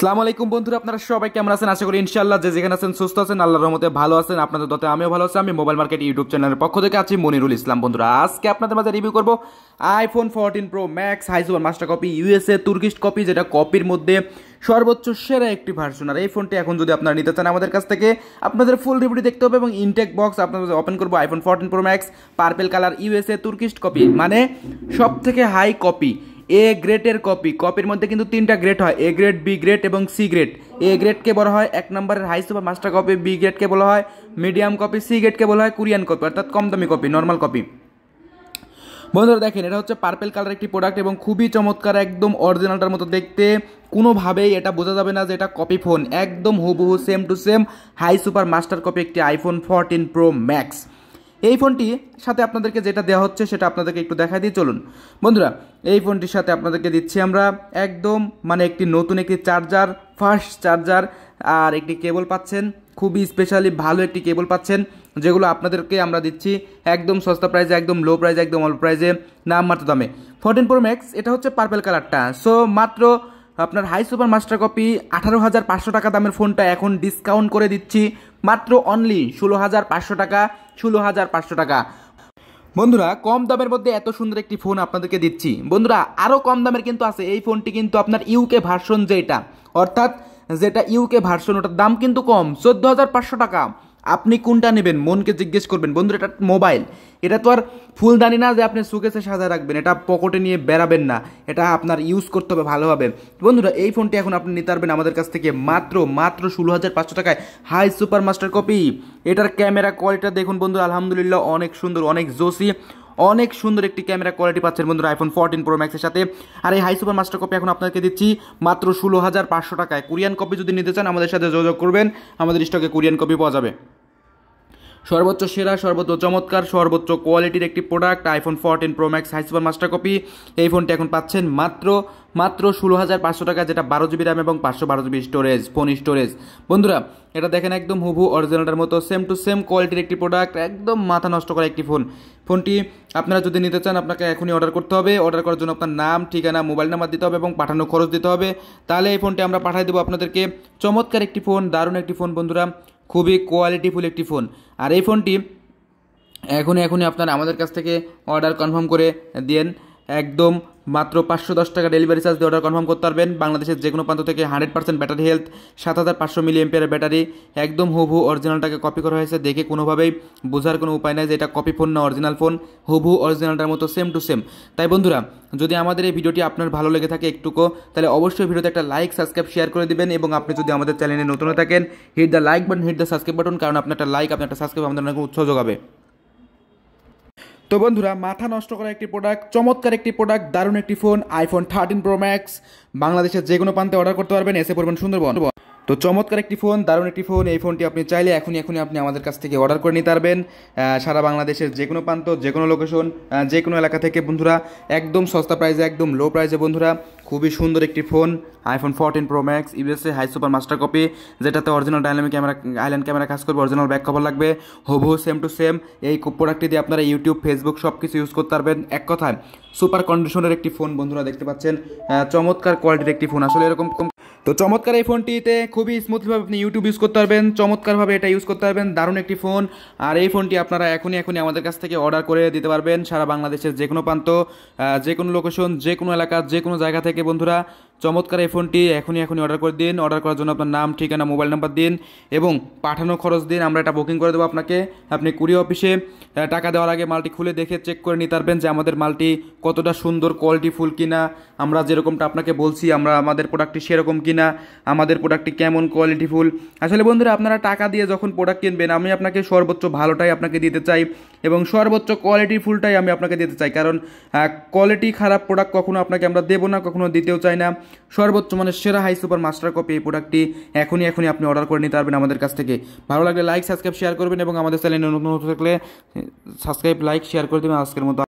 সালাম আলাইকুম বন্ধুরা আপনারা সবাই কেমন আছেন আশা করি ইনশাল্লাহ যে যেখানে আছেন সুস্থ আছেন আল্লাহর রহমতে ভালো আছেন আপনাদের দতে আমিও ভালো আছি আমি মোবাইল মার্কেট ইউটিউব চ্যানেলের পক্ষ থেকে আছি মনিরুল ইসলাম বন্ধুরা আজকে আপনাদের মাঝে রিভিউ করব iPhone fourteen pro max high super master copy USA Turkish copy যেটা কপির মধ্যে সর্বোচ্চ সেরা একটি ভার্সন আর এই ফোনটি এখন যদি আপনারা নিতে চান আমাদের কাছ থেকে আপনাদের ফুল রিভিউ দেখতে হবে এবং ইনটেক বক্স আপনাদের ওপেন করবো iPhone fourteen pro max purple colour USA Turkish copy মানে সব থেকে হাই কপি এ গ্রেটের কপি কপির মধ্যে কিন্তু তিনটা গ্রেড হয় এ গ্রেট বি গ্রেট এবং সি গ্রেট এ গ্রেডকে বলা হয় এক নম্বরের high super master copy B গ্রেডকে বলা হয় মিডিয়াম কপি সি গ্রেটকে বলা হয় কুরিয়ান কপি অর্থাৎ কমদামি কপি নর্মাল কপি বন্ধুরা দেখেন এটা হচ্ছে পার্পেল কালার একটি প্রোডাক্ট এবং খুবই চমৎকার একদম অরিজিনালটার মতো দেখতে কোনোভাবেই এটা বোঝা যাবে না যে এটা কপি ফোন একদম হুবহু same to same high super master copy একটি আইফোন ফোরটিন প্রো ম্যাক্স এই ফোনটি সাথে আপনাদেরকে যেটা দেওয়া হচ্ছে সেটা আপনাদেরকে একটু দেখা দিয়ে চলুন বন্ধুরা এই ফোনটির সাথে আপনাদেরকে দিচ্ছি আমরা একদম মানে একটি নতুন একটি চার্জার ফার্স্ট চার্জার আর একটি কেবল পাচ্ছেন খুবই স্পেশালি ভালো একটি কেবল পাচ্ছেন যেগুলো আপনাদেরকে আমরা দিচ্ছি একদম সস্তা প্রাইজে একদম লো প্রাইজে একদম অল্প প্রাইজে নাম মাত্র দামে ফোরটিন প্রো ম্যাক্স এটা হচ্ছে পার্পেল কালারটা সো মাত্র আপনার হাই সুপার মাস্টার কপি আঠারো হাজার পাঁচশো টাকা দামের ফোনটা এখন ডিসকাউন্ট করে দিচ্ছি মাত্র অনলি ষোলো হাজার পাঁচশো টাকা ষোলো হাজার পাঁচশো টাকা বন্ধুরা কম দামের মধ্যে এত সুন্দর একটি ফোন আপনাদেরকে দিচ্ছি বন্ধুরা আরও কম দামের কিন্তু আছে এই ফোনটি কিন্তু আপনার ইউকে ভার্সন যেটা অর্থাৎ যেটা ইউকে ভার্সন ওটার দাম কিন্তু কম চোদ্দো হাজার পাঁচশো টাকা আপনি কোনটা নেবেন মনকে জিজ্ঞেস করবেন বন্ধু এটা মোবাইল এটা তো আর ফুলদানি না যে আপনি সুকেসে সাজায় রাখবেন এটা পকেটে নিয়ে বেড়াবেন না এটা আপনার ইউজ করতে হবে ভালোভাবে বন্ধুরা এই ফোনটি এখন আপনি নিতে পারবেন আমাদের কাছ থেকে মাত্র মাত্র ষোলো হাজার পাঁচশো টাকায় হাই সুপার মাস্টার কপি এটার ক্যামেরা কোয়ালিটিটা দেখুন বন্ধু আলহামদুলিল্লাহ অনেক সুন্দর অনেক জোসি অনেক সুন্দর একটি ক্যামেরা কোয়ালিটি পাচ্ছেন বন্ধুরা আইফোন ফোরটিন প্রো ম্যাক্সের সাথে আর এই হাই সুপার মাস্টার কপি এখন আপনাকে দিচ্ছি মাত্র ষোলো হাজার পাঁচশো টাকায় কোরিয়ান কপি যদি নিতে চান আমাদের সাথে যোগাযোগ করবেন আমাদের স্টকে কোরিয়ান কপি পাওয়া যাবে সর্বোচ্চ সেরা সর্বোচ্চ চমৎকার সর্বোচ্চ কোয়ালিটির একটি product iPhone fourteen pro max high super master copy এই ফোনটি এখন পাচ্ছেন মাত্র মাত্র ষোলো হাজার পাঁচশো টাকা যেটা বারো জিবি র্যাম এবং পাঁচশো বারো জিবি স্টোরেজ ফোন স্টোরেজ বন্ধুরা এটা দেখেন একদম হুভু অরিজিনালটার মতো সেম টু সেম কোয়ালিটির একটি প্রোডাক্ট একদম মাথা নষ্ট করা একটি ফোন ফোনটি আপনারা যদি নিতে চান আপনাকে এখনই অর্ডার করতে হবে অর্ডার করার জন্য আপনার নাম ঠিকানা মোবাইল নাম্বার দিতে হবে এবং পাঠানো খরচ দিতে হবে তাহলে এই ফোনটি আমরা পাঠিয়ে দেবো আপনাদেরকে চমৎকার একটি ফোন দারুণ একটি ফোন বন্ধুরা খুবই কোয়ালিটিফুল একটি ফোন আর এই ফোনটি এখনই এখনই আপনারা আমাদের কাছ থেকে অর্ডার কনফার্ম করে দিন একদম মাত্র পাঁচশো দশ টাকা ডেলিভারি চার্জ দিয়ে অর্ডার কনফার্ম করতে পারবেন বাংলাদেশের যে কোনো প্রান্ত থেকে হান্ড্রেড পার্সেন্ট ব্যাটারি হেলথ সাত হাজার পাঁচশো মিলি এম্পিয়ার ব্যাটারি একদম হুভু অরিজিনালটাকে কপি করা হয়েছে দেখে কোনোভাবেই বোঝার কোনো উপায় নাই যে এটা কপি ফোন না অরিজিনাল ফোন হুভু অরিজিনালটার মতো সেম টু সেম তাই বন্ধুরা যদি আমাদের এই ভিডিওটি আপনার ভালো লেগে থাকে একটুকো তাহলে অবশ্যই ভিডিওতে একটা লাইক সাবস্ক্রাইব শেয়ার করে দিবেন এবং আপনি যদি আমাদের চ্যানেলে নতুন থাকেন hit the like button hit the subscribe button কারণ আপনার একটা লাইক আপনার একটা সাবস্ক্রাইব আমাদের অনেক উৎসাহ যোগাবে তো বন্ধুরা মাথা নষ্ট করা একটি প্রোডাক্ট চমৎকার একটি প্রোডাক্ট দারুণ একটি phone iPhone thirteen pro max বাংলাদেশের যে কোনো প্রান্তে অর্ডার করতে পারবেন এসে পড়বেন সুন্দরবন তো চমৎকার একটি ফোন দারুণ একটি ফোন এই ফোনটি আপনি চাইলে এখনই এখনই আপনি আমাদের কাছ থেকে অর্ডার করে নিতে পারবেন সারা বাংলাদেশের যে কোনো প্রান্ত যে কোনো লোকেশন যে কোনো এলাকা থেকে বন্ধুরা একদম সস্তা প্রাইসে একদম লো প্রাইসে বন্ধুরা খুবই সুন্দর একটি phone iPhone fourteen pro max USA high super master copy যেটাতে original dynamic camera island camera কাজ করবে অরিজিনাল ব্যাক কভার লাগবে হুবহু সেম টু সেম এই প্রোডাক্টটি দিয়ে আপনারা ইউটিউব ফেসবুক সব কিছু ইউজ করতে পারবেন এক কথায় সুপার কন্ডিশনের একটি ফোন বন্ধুরা দেখতে পাচ্ছেন চমৎকার কোয়ালিটির একটি ফোন আসলে এরকম তো চমৎকার এই ফোনটিতে খুবই স্মুথলিভাবে আপনি ইউটিউব ইউজ করতে পারবেন চমৎকারভাবে এটা ইউজ করতে পারবেন দারুণ একটি ফোন আর এই ফোনটি আপনারা এখনই এখনই আমাদের কাছ থেকে অর্ডার করে দিতে পারবেন সারা বাংলাদেশের যে কোনো প্রান্ত যে কোনো লোকেশন যে কোনো এলাকার যে কোনো জায়গা থেকে বন্ধুরা চমৎকার এই ফোনটি এখনই এখনই অর্ডার করে দিন অর্ডার করার জন্য আপনার নাম ঠিকানা মোবাইল নাম্বার দিন এবং পাঠানো খরচ দিন আমরা এটা বুকিং করে দেবো আপনাকে আপনি কুড়ি অফিসে টাকা দেওয়ার আগে মালটি খুলে দেখে চেক করে নিতে পারবেন যে আমাদের মালটি কতটা সুন্দর কোয়ালিটি ফুল কিনা আমরা যেরকমটা আপনাকে বলছি আমরা আমাদের প্রোডাক্টটি সেরকম কিনা আমাদের প্রোডাক্টটি কেমন কোয়ালিটি ফুল আসলে বন্ধুরা আপনারা টাকা দিয়ে যখন প্রোডাক্ট কিনবেন আমি আপনাকে সর্বোচ্চ ভালোটাই আপনাকে দিতে চাই এবং সর্বোচ্চ কোয়ালিটি ফুলটাই আমি আপনাকে দিতে চাই কারণ কোয়ালিটি খারাপ প্রোডাক্ট কখনো আপনাকে আমরা দেবো না কখনো দিতেও চাই না সর্বোচ্চ মানের সেরা হাই সুপার মাস্টার কপি এই প্রোডাক্টটি এখনই এখনই আপনি অর্ডার করে নিতে পারবেন আমাদের কাছ থেকে ভালো লাগলে লাইক সাবস্ক্রাইব শেয়ার করবেন এবং আমাদের চ্যানেলে নতুন নতুন থাকলে সাবস্ক্রাইব লাইক শেয়ার করে দেবেন আজকের মতো